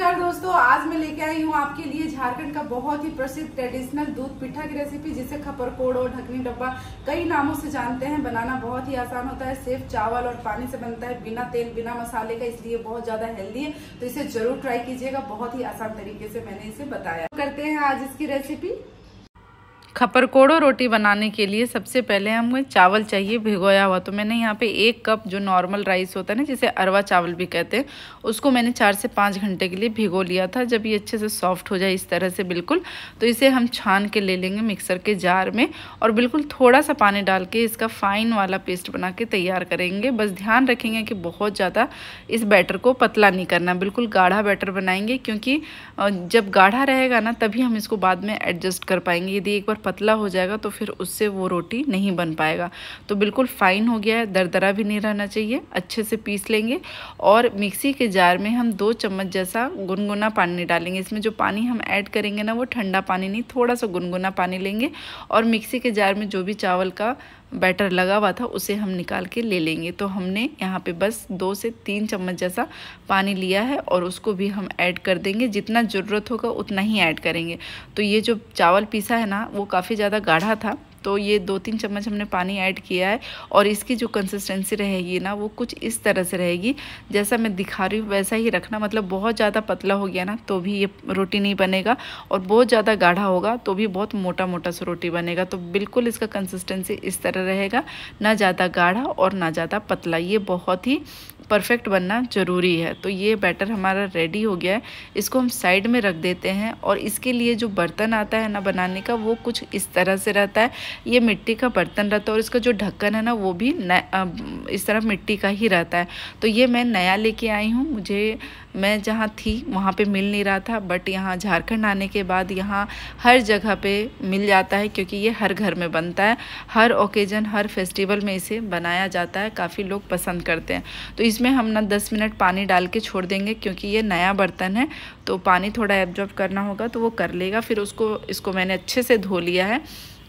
नमस्कार दोस्तों आज मैं लेके आई हूँ आपके लिए झारखंड का बहुत ही प्रसिद्ध ट्रेडिशनल दूध पिठा की रेसिपी जिसे खपरकोड़ और ढकनी डब्बा कई नामों से जानते हैं बनाना बहुत ही आसान होता है सिर्फ चावल और पानी से बनता है बिना तेल बिना मसाले का इसलिए बहुत ज्यादा हेल्दी है तो इसे जरूर ट्राई कीजिएगा बहुत ही आसान तरीके से मैंने इसे बताया करते हैं आज इसकी रेसिपी खपरकोड़ो रोटी बनाने के लिए सबसे पहले हमें चावल चाहिए भिगोया हुआ तो मैंने यहाँ पे एक कप जो नॉर्मल राइस होता है ना जिसे अरवा चावल भी कहते हैं उसको मैंने चार से पाँच घंटे के लिए भिगो लिया था जब ये अच्छे से सॉफ्ट हो जाए इस तरह से बिल्कुल तो इसे हम छान के ले लेंगे मिक्सर के जार में और बिल्कुल थोड़ा सा पानी डाल के इसका फाइन वाला पेस्ट बना के तैयार करेंगे बस ध्यान रखेंगे कि बहुत ज़्यादा इस बैटर को पतला नहीं करना बिल्कुल गाढ़ा बैटर बनाएंगे क्योंकि जब गाढ़ा रहेगा ना तभी हम इसको बाद में एडजस्ट कर पाएंगे यदि एक बार पतला हो जाएगा तो फिर उससे वो रोटी नहीं बन पाएगा तो बिल्कुल फ़ाइन हो गया है दरदरा भी नहीं रहना चाहिए अच्छे से पीस लेंगे और मिक्सी के जार में हम दो चम्मच जैसा गुनगुना पानी डालेंगे इसमें जो पानी हम ऐड करेंगे ना वो ठंडा पानी नहीं थोड़ा सा गुनगुना पानी लेंगे और मिक्सी के जार में जो भी चावल का बैटर लगा हुआ था उसे हम निकाल के ले लेंगे तो हमने यहाँ पे बस दो से तीन चम्मच जैसा पानी लिया है और उसको भी हम ऐड कर देंगे जितना ज़रूरत होगा उतना ही ऐड करेंगे तो ये जो चावल पीसा है ना वो काफ़ी ज़्यादा गाढ़ा था तो ये दो तीन चम्मच हमने पानी ऐड किया है और इसकी जो कंसिस्टेंसी रहेगी ना वो कुछ इस तरह से रहेगी जैसा मैं दिखा रही हूँ वैसा ही रखना मतलब बहुत ज़्यादा पतला हो गया ना तो भी ये रोटी नहीं बनेगा और बहुत ज़्यादा गाढ़ा होगा तो भी बहुत मोटा मोटा सा रोटी बनेगा तो बिल्कुल इसका कंसिस्टेंसी इस तरह रहेगा ना ज़्यादा गाढ़ा और ना ज़्यादा पतला ये बहुत ही परफेक्ट बनना ज़रूरी है तो ये बैटर हमारा रेडी हो गया है इसको हम साइड में रख देते हैं और इसके लिए जो बर्तन आता है ना बनाने का वो कुछ इस तरह से रहता है ये मिट्टी का बर्तन रहता है और इसका जो ढक्कन है ना वो भी इस तरह मिट्टी का ही रहता है तो ये मैं नया लेके आई हूँ मुझे मैं जहाँ थी वहाँ पे मिल नहीं रहा था बट यहाँ झारखंड आने के बाद यहाँ हर जगह पे मिल जाता है क्योंकि ये हर घर में बनता है हर ओकेजन हर फेस्टिवल में इसे बनाया जाता है काफ़ी लोग पसंद करते हैं तो इसमें हम ना दस मिनट पानी डाल के छोड़ देंगे क्योंकि ये नया बर्तन है तो पानी थोड़ा एब्जॉर्ब करना होगा तो वो कर लेगा फिर उसको इसको मैंने अच्छे से धो लिया है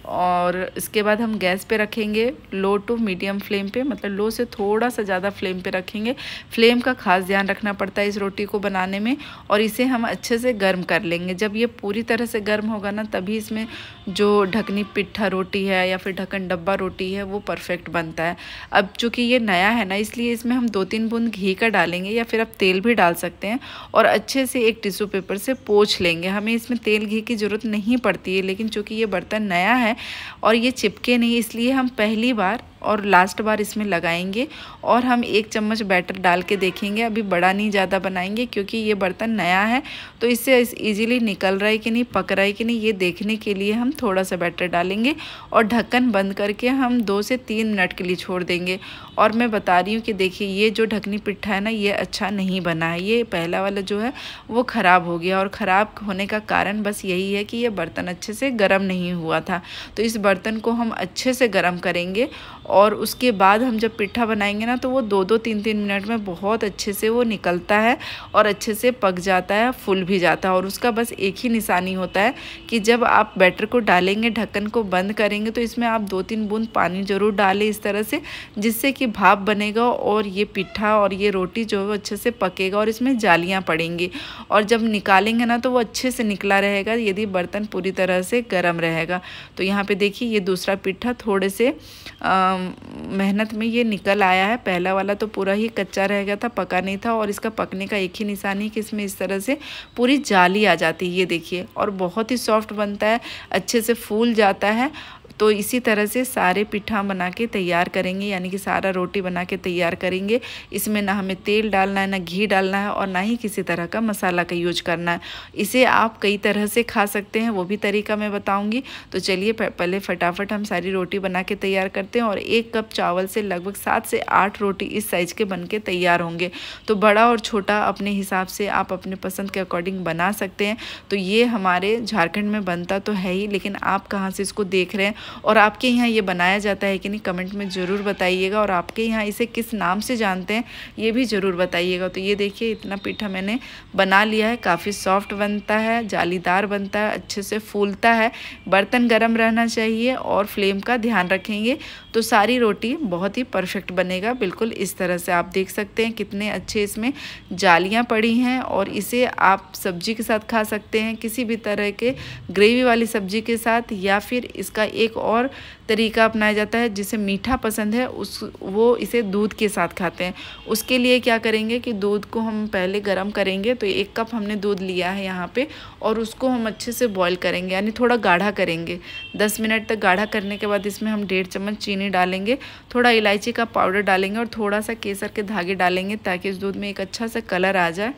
और इसके बाद हम गैस पे रखेंगे लो टू मीडियम फ्लेम पे मतलब लो से थोड़ा सा ज़्यादा फ्लेम पे रखेंगे फ्लेम का खास ध्यान रखना पड़ता है इस रोटी को बनाने में और इसे हम अच्छे से गर्म कर लेंगे जब ये पूरी तरह से गर्म होगा ना तभी इसमें जो ढकनी पिट्ठा रोटी है या फिर ढक्कन डब्बा रोटी है वो परफेक्ट बनता है अब चूँकि ये नया है ना इसलिए इसमें हम दो तीन बूंद घी का डालेंगे या फिर आप तेल भी डाल सकते हैं और अच्छे से एक टिश्यू पेपर से पोछ लेंगे हमें इसमें तेल घी की ज़रूरत नहीं पड़ती है लेकिन चूँकि ये बर्तन नया है और ये चिपके नहीं इसलिए हम पहली बार और लास्ट बार इसमें लगाएंगे और हम एक चम्मच बैटर डाल के देखेंगे अभी बड़ा नहीं ज़्यादा बनाएंगे क्योंकि ये बर्तन नया है तो इससे इजीली निकल रहा है कि नहीं पक रहा है कि नहीं ये देखने के लिए हम थोड़ा सा बैटर डालेंगे और ढक्कन बंद करके हम दो से तीन मिनट के लिए छोड़ देंगे और मैं बता रही हूँ कि देखिए ये जो ढकनी पिट्ठा है ना ये अच्छा नहीं बना है ये पहला वाला जो है वो ख़राब हो गया और ख़राब होने का कारण बस यही है कि ये बर्तन अच्छे से गर्म नहीं हुआ था तो इस बर्तन को हम अच्छे से गर्म करेंगे और उसके बाद हम जब पिट्ठा बनाएंगे ना तो वो दो दो तीन तीन मिनट में बहुत अच्छे से वो निकलता है और अच्छे से पक जाता है फुल भी जाता है और उसका बस एक ही निशानी होता है कि जब आप बैटर को डालेंगे ढक्कन को बंद करेंगे तो इसमें आप दो तीन बूंद पानी ज़रूर डालें इस तरह से जिससे कि भाप बनेगा और ये पिट्ठा और ये रोटी जो है अच्छे से पकेगा और इसमें जालियाँ पड़ेंगी और जब निकालेंगे ना तो वो अच्छे से निकला रहेगा यदि बर्तन पूरी तरह से गर्म रहेगा तो यहाँ पर देखिए ये दूसरा पिट्ठा थोड़े से आ, मेहनत में ये निकल आया है पहला वाला तो पूरा ही कच्चा रह गया था पका नहीं था और इसका पकने का एक ही निशान है कि इसमें इस तरह से पूरी जाली आ जाती है ये देखिए और बहुत ही सॉफ्ट बनता है अच्छे से फूल जाता है तो इसी तरह से सारे पिठा बना के तैयार करेंगे यानी कि सारा रोटी बना के तैयार करेंगे इसमें ना हमें तेल डालना है ना घी डालना है और ना ही किसी तरह का मसाला का यूज करना है इसे आप कई तरह से खा सकते हैं वो भी तरीका मैं बताऊँगी तो चलिए पहले फटाफट हम सारी रोटी बना के तैयार करते हैं और एक कप चावल से लगभग सात से आठ रोटी इस साइज़ के बन के तैयार होंगे तो बड़ा और छोटा अपने हिसाब से आप अपने पसंद के अकॉर्डिंग बना सकते हैं तो ये हमारे झारखंड में बनता तो है ही लेकिन आप कहाँ से इसको देख रहे हैं और आपके यहाँ ये बनाया जाता है कि नहीं कमेंट में ज़रूर बताइएगा और आपके यहाँ इसे किस नाम से जानते हैं ये भी ज़रूर बताइएगा तो ये देखिए इतना पीठा मैंने बना लिया है काफ़ी सॉफ्ट बनता है जालीदार बनता है अच्छे से फूलता है बर्तन गर्म रहना चाहिए और फ्लेम का ध्यान रखेंगे तो सारी रोटी बहुत ही परफेक्ट बनेगा बिल्कुल इस तरह से आप देख सकते हैं कितने अच्छे इसमें जालियाँ पड़ी हैं और इसे आप सब्जी के साथ खा सकते हैं किसी भी तरह के ग्रेवी वाली सब्जी के साथ या फिर इसका एक और तरीका अपनाया जाता है जिसे मीठा पसंद है उस वो इसे दूध के साथ खाते हैं उसके लिए क्या करेंगे कि दूध को हम पहले गर्म करेंगे तो एक कप हमने दूध लिया है यहाँ पे और उसको हम अच्छे से बॉईल करेंगे यानी थोड़ा गाढ़ा करेंगे दस मिनट तक गाढ़ा करने के बाद इसमें हम डेढ़ चम्मच चीनी चीनी डालेंगे थोड़ा इलायची का पाउडर डालेंगे और थोड़ा सा केसर के धागे डालेंगे ताकि इस दूध में एक अच्छा सा कलर आ जाए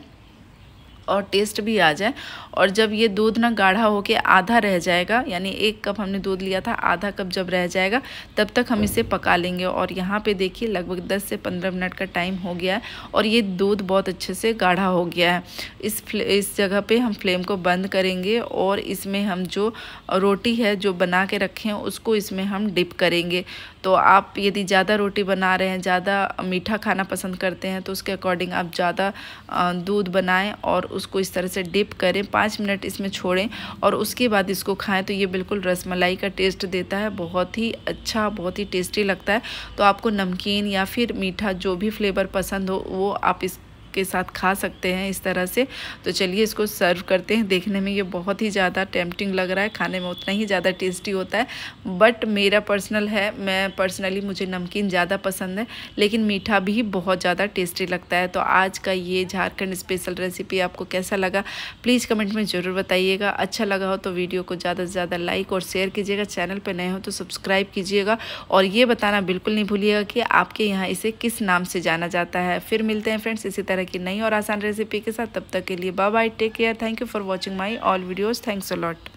और टेस्ट भी आ जाए और जब ये दूध ना गाढ़ा होके आधा रह जाएगा यानी एक कप हमने दूध लिया था आधा कप जब रह जाएगा तब तक हम इसे पका लेंगे और यहाँ पे देखिए लगभग 10 से 15 मिनट का टाइम हो गया है और ये दूध बहुत अच्छे से गाढ़ा हो गया है इस इस जगह पे हम फ्लेम को बंद करेंगे और इसमें हम जो रोटी है जो बना के रखे हैं उसको इसमें हम डिप करेंगे तो आप यदि ज़्यादा रोटी बना रहे हैं ज़्यादा मीठा खाना पसंद करते हैं तो उसके अकॉर्डिंग आप ज़्यादा दूध बनाएँ और उसको इस तरह से डिप करें पाँच मिनट इसमें छोड़ें और उसके बाद इसको खाएं तो ये बिल्कुल रसमलाई का टेस्ट देता है बहुत ही अच्छा बहुत ही टेस्टी लगता है तो आपको नमकीन या फिर मीठा जो भी फ्लेवर पसंद हो वो आप इस के साथ खा सकते हैं इस तरह से तो चलिए इसको सर्व करते हैं देखने में ये बहुत ही ज़्यादा टेम्पटिंग लग रहा है खाने में उतना ही ज़्यादा टेस्टी होता है बट मेरा पर्सनल है मैं पर्सनली मुझे नमकीन ज़्यादा पसंद है लेकिन मीठा भी बहुत ज़्यादा टेस्टी लगता है तो आज का ये झारखंड स्पेशल रेसिपी आपको कैसा लगा प्लीज़ कमेंट में ज़रूर बताइएगा अच्छा लगा हो तो वीडियो को ज़्यादा से ज़्यादा लाइक और शेयर कीजिएगा चैनल पर नए हो तो सब्सक्राइब कीजिएगा और ये बताना बिल्कुल नहीं भूलिएगा कि आपके यहाँ इसे किस नाम से जाना जाता है फिर मिलते हैं फ्रेंड्स इसी तरह तरह की नई और आसान रेसिपी के साथ तब तक के लिए bye bye take care thank you for watching my all videos thanks a lot